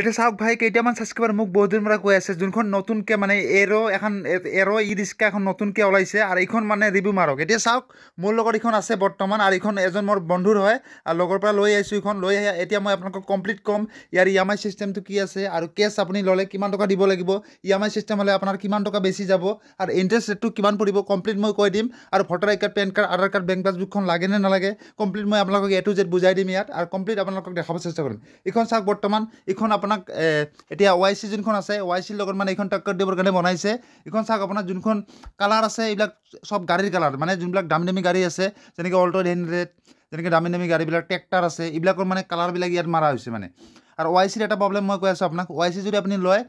এটা চাওক ভাই কেইটামান ছাবস্ক্ৰাইবাৰ মোক বহুত দিন পৰা কৈ আছে যোনখন নতুনকৈ মানে এৰ' এখন এৰ' ই ৰিক্সা এখন নতুনকৈ ওলাইছে আৰু এইখন মানে ৰিভিউ মাৰক এতিয়া চাওক মোৰ লগত এইখন আছে বৰ্তমান আৰু এইখন এজন মোৰ বন্ধুৰ হয় আৰু লগৰ পৰা লৈ আহিছোঁ এইখন লৈ আহি এতিয়া মই আপোনালোকক কমপ্লিট ক'ম ইয়াৰ ই এম আই চিষ্টেমটো কি আছে আৰু কেছ আপুনি ল'লে কিমান টকা দিব লাগিব ই এম আই চিষ্টেম হ'লে আপোনাৰ কিমান টকা বেছি যাব আৰু ইণ্টাৰেষ্ট ৰেটটো কিমান পৰিব কমপ্লিট মই কৈ দিম আৰু voter I card PAN card Aadhaar card bank পাছবুকখন লাগে নে নালাগে কমপ্লিট মই আপোনালোকক এ টু জেড বুজাই দিম ইয়াত আৰু কমপ্লিট আপোনালোকক দেখাব চেষ্টা কৰিম এইখন চাওক বৰ্তমান এইখন আপোনাৰ আপোনাক এতিয়া ৱাই চি যোনখন আছে ৱাই চিৰ লগত মানে এইখন ট্ৰেক্টৰ দিবৰ কাৰণে বনাইছে এইখন চাওক আপোনাৰ যোনখন কালাৰ আছে এইবিলাক চব গাড়ীৰ কালাৰ মানে যোনবিলাক দামী দামী গাড়ী আছে যেনেকৈ অল্ট' হেণ্ড্ৰেড যেনেকৈ দামী দামী গাড়ীবিলাক ট্ৰেক্টৰ আছে এইবিলাকৰ মানে কালাৰবিলাক ইয়াত মাৰা হৈছে মানে আৰু ৱাই চিৰ এটা প্ৰব্লেম মই কৈ আছোঁ আপোনাক ৱাই চি যদি আপুনি লয়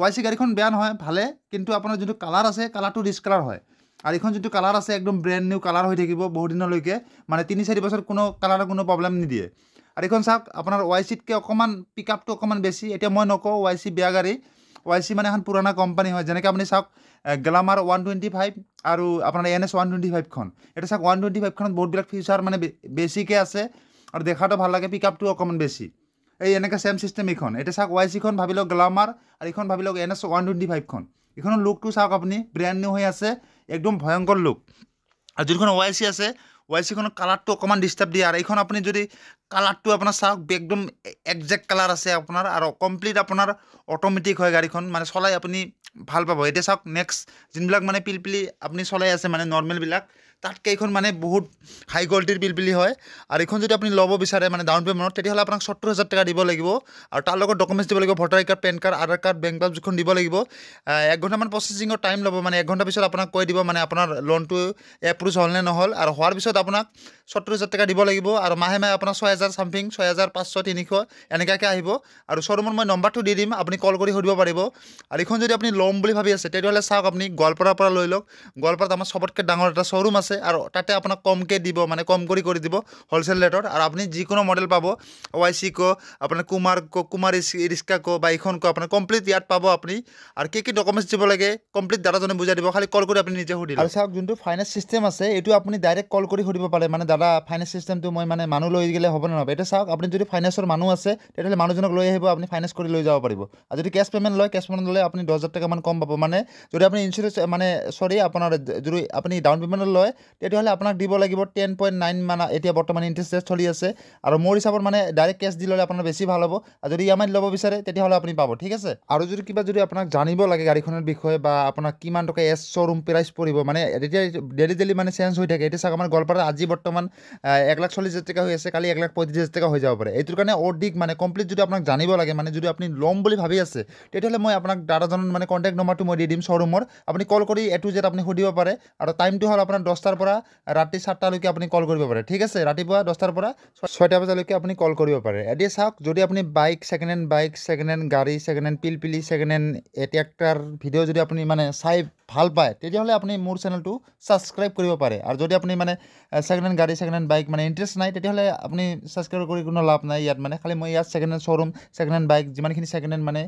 ৱাই চি গাড়ীখন বেয়া নহয় ভালে কিন্তু আপোনাৰ যোনটো কালাৰ আছে কালাৰটো ডিছকালাৰ হয় আৰু এইখন যোনটো কালাৰ আছে একদম ব্ৰেণ্ড নিউ কালাৰ হৈ থাকিব বহুদিনলৈকে মানে তিনি চাৰি বছৰ কোনো কালাৰৰ কোনো প্ৰব্লেম নিদিয়ে আর এখন চাক আপনার ওয়াইসিটকে অকমান পিক আপটো অকমান বেশি এটা মই নক ওয়াইসি বিয়া গাড়ি ওয়াইসি মানে এখন পুরানা কোম্পানি হয় যেনেকে আপনি চাক গ্লামার ওয়ান টুয়েন্টি ফাইভ আর আপনার এন এস ওয়ান টুয়েন্টি ফাইভ খন এটা চাক ওয়ান টুয়েন্টি ফাইভ খন বহুতবিলাক ফিচার মানে বেশিকে আছে আর দেখাটা ভাল লাগে পিক আপটো অকমান বেশি এই এনেকা সেম সিস্টেম এখন এটা চাক ওয়াইসি খন ভাবি লোক গ্লামার আর এখন ভাবি লোক এন এস ওয়ান টুয়েন্টি ফাইভ খন লুকটো চাক আপনি ব্র্যান্ড নিউ হয়ে আছে একদম ভয়ঙ্কর লুক আর যখন ওয়াইসি আছে ৱাইচিখনৰ কালাৰটো অকণমান ডিষ্টাৰ্ব দিয়ে আৰু এইখন আপুনি যদি কালাৰটো আপোনাৰ চাওক একদম একজেক্ট কালাৰ আছে আপোনাৰ আৰু কমপ্লিট আপোনাৰ অট'মেটিক হয় গাড়ীখন মানে চলাই আপুনি ভাল পাব এতিয়া চাওক নেক্সট যোনবিলাক মানে পিলপিলি আপুনি চলাই আছে মানে নৰ্মেলবিলাক তাতকৈ এইখন মানে বহুত হাই কোৱালিটিৰ বিল বুলি হয় আৰু এইখন যদি আপুনি ল'ব বিচাৰে মানে ডাউন পে'মেণ্টত তেতিয়াহ'লে আপোনাক সত্তৰ হাজাৰ টকা দিব লাগিব আৰু তাৰ লগত ডকুমেণ্টছ দিব লাগিব voter card PAN card Aadhaar card bank pass যিখন দিব লাগিব এক ঘণ্টামান প্ৰচেচিঙৰ টাইম ল'ব মানে এঘণ্টা পিছত আপোনাক কৈ দিব মানে আপোনাৰ লোনটো এপ্ৰুভ হ'লনে নহ'ল আৰু হোৱাৰ পিছত আপোনাক সত্তৰ হাজাৰ টকা দিব লাগিব আৰু মাহে মাহে আপোনাৰ ছয় হাজাৰ ছামথিং ছয় হাজাৰ পাঁচশ তিনিশ এনেকুৱাকৈ আহিব আৰু শ্ব'ৰুমত মই নম্বৰটো দি দিম আপুনি কল কৰি সুধিব পাৰিব আৰু এইখন যদি আপুনি ল'ম বুলি ভাবি আছে তেতিয়াহ'লে চাওক আপুনি গোৱালপাৰাৰ পৰা লৈ লওক গোৱালপাৰাত আমাৰ চবতকৈ ডাঙৰ এটা শ্ব'ৰুম আছে আছে আৰু তাতে আপোনাক কমকৈ দিব মানে কম কৰি কৰি দিব হ'লচেল ৰেটত আৰু আপুনি যিকোনো মডেল পাব ৱাই চি কো আপোনাৰ কুমাৰ কো কুমাৰ ৰিক্সা কো বা এইখন কো আপোনাৰ কমপ্লিট ইয়াত পাব আপুনি আৰু কি কি ডকুমেণ্টছ দিব লাগে কমপ্লিট দাদাজনে বুজাই দিব খালী কল কৰি আপুনি নিজে সুধিব আৰু চাওক যোনটো ফাইনেন্স চিষ্টেম আছে এইটো আপুনি ডাইৰেক্ট কল কৰি সুধিব পাৰে মানে দাদা ফাইনেন্স চিষ্টেমটো মই মানে মানুহ লৈ গ'লে হ'ব নহ'ব এতিয়া চাওক আপুনি যদি ফাইনেন্সৰ মানুহ আছে তেতিয়াহ'লে মানুহজনক লৈ আহিব আপুনি ফাইনেন্স কৰি লৈ যাব পাৰিব আৰু যদি কেছ পে'মেণ্ট লয় কেছ পে'মেণ্ট ল'লে আপুনি দহ হাজাৰ টকামান কম পাব মানে যদি আপুনি ইঞ্চুৰেঞ্চ মানে চৰি আপোনাৰ যদি আপুনি ডাউন পে'মেণ্টত লয় তেতিয়াহ'লে আপোনাক দিব লাগিব টেন পইণ্ট নাইন মান এতিয়া বৰ্তমান ইণ্টাৰেষ্ট ৰেট চলি আছে আৰু মোৰ হিচাপত মানে ডাইৰেক্ট কেছ দি ল'লে আপোনাৰ বেছি ভাল হ'ব আৰু যদি ই এম আইত ল'ব বিচাৰে তেতিয়াহ'লে আপুনি পাব ঠিক আছে আৰু যদি কিবা যদি আপোনাক জানিব লাগে গাড়ীখনৰ বিষয়ে বা আপোনাক কিমান টকা এছ শ্ব'ৰুম প্ৰাইচ পৰিব মানে তেতিয়া ডেইলি ডেইলি মানে চেঞ্জ হৈ থাকে এতিয়া চাওক আমাৰ গোৱালপাৰাত আজি বৰ্তমান এক লাখ চল্লিছ হাজাৰ টকা হৈ আছে কালি এক লাখ পঁয়ত্ৰিছ হাজাৰ টকা হৈ যাব পাৰে এইটোৰ কাৰণে অধিক মানে কমপ্লিট যদি আপোনাক জানিব লাগে মানে যদি আপুনি ল'ম বুলি ভাবি আছে তেতিয়াহ'লে মই আপোনাক দাদাজনৰ মানে কণ্টেক্ট নম্বৰটো মই দি দিম শ্ব'ৰুমৰ আপুনি কল কৰি এ টু জেড আপুনি সুধিব পাৰে আৰু টাইমটো হ'ল আপোনাৰ দহ দহটাৰ পৰা ৰাতি চাৰিটালৈকে আপুনি কল কৰিব পাৰে ঠিক আছে ৰাতেপা দশটাৰ পৰ ছয়টা বজালৈকে আপুনি কল কৰিব পাৰে এটি চাওক যদি আপুনি bike second hand bike second hand গাড়ী ছেকেণ্ড হেণ্ড পিলপিলি ছেকেণ্ড হেণ্ড এটি ভিডিঅ' যদি আপুনি মানে চাই ভাল পায় তেতিয়াহ'লে আপুনি মোৰ চেনেলটো ছাবস্ক্ৰাইব কৰিব পাৰে আৰু যদি আপুনি মানে ছেকেণ্ড হেণ্ড গাড়ী ছেকেণ্ড হেণ্ড বাইক মানে ইণ্টাৰেষ্ট নাই তেতিয়াহ'লে আপুনি ছাবস্ক্ৰাইব কৰি কোনো লাভ নাই ইয়াত মানে খালী মই ইয়াত second hand showroom second hand bike যিমানখিনি ছেকেণ্ড হেণ্ড মানে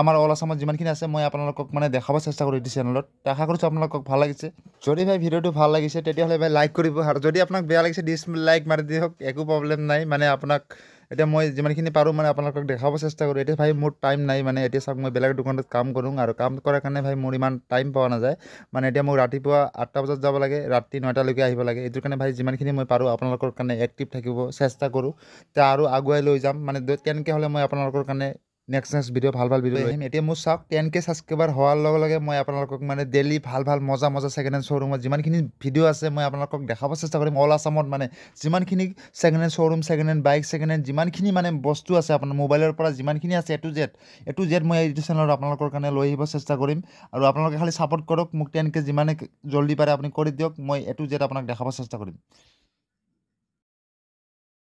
আমাৰ অল আছামত যিমানখিনি আছে মই আপোনালোকক মানে দেখাব চেষ্টা কৰোঁ এইটো চেনেলত আশা কৰিছোঁ আপোনালোকক ভাল লাগিছে যদি ভাই ভিডিঅ'টো ভাল লাগিছে তেতিয়াহ'লে ভাই লাইক কৰিব আৰু যদি আপোনাক বেয়া লাগিছে ডিছ লাইক মাৰি দিয়ক একো প্ৰব্লেম নাই মানে আপোনাক এতিয়া মই যিমানখিনি পাৰোঁ মানে আপোনালোকক দেখাব চেষ্টা কৰোঁ এতিয়া ভাই মোৰ টাইম নাই মানে এতিয়া চাওক মই বেলেগ দোকানত কাম কৰোঁ আৰু কাম কৰাৰ কাৰণে ভাই মোৰ ইমান টাইম পোৱা নাযায় মানে এতিয়া মোক ৰাতিপুৱা আঠটা বজাত যাব লাগে ৰাতি নটালৈকে আহিব লাগে এইটো কাৰণে ভাই যিমানখিনি মই পাৰোঁ আপোনালোকৰ কাৰণে এক্টিভ থাকিব চেষ্টা কৰোঁ তেতিয়া আৰু আগুৱাই লৈ যাম মানে কেনেকৈ হ'লে মই আপোনালোকৰ কাৰণে নেক্সট নেক্সট ভিডিঅ' ভাল ভাল ভিডিঅ' আহিম এতিয়া মোৰ চাওক টেন কে ছাবস্ক্ৰাইবাৰ হোৱাৰ লগে লগে মই আপোনালোকক মানে ডেইলি ভাল ভাল মজা মজা ছেকেণ্ড হেণ্ড শ্ব'ৰুমত যিমানখিনি ভিডিঅ' আছে মই আপোনালোকক দেখাব চেষ্টা কৰিম অল আছামত মানে যিমানখিনি second hand showroom second hand bike second hand যিমানখিনি মানে বস্তু আছে আপোনাৰ মোবাইলৰ পৰা যিমানখিনি আছে A to Z A to Z মই এইটো চেনেলত আপোনালোকৰ কাৰণে লৈ আহিব চেষ্টা কৰিম আৰু আপোনালোকে খালী ছাপৰ্ট কৰক মোক টেন কে যিমানে জল্দি পাৰে আপুনি কৰি দিয়ক মই এ টু জেড আপোনাক দেখাব চেষ্টা কৰিম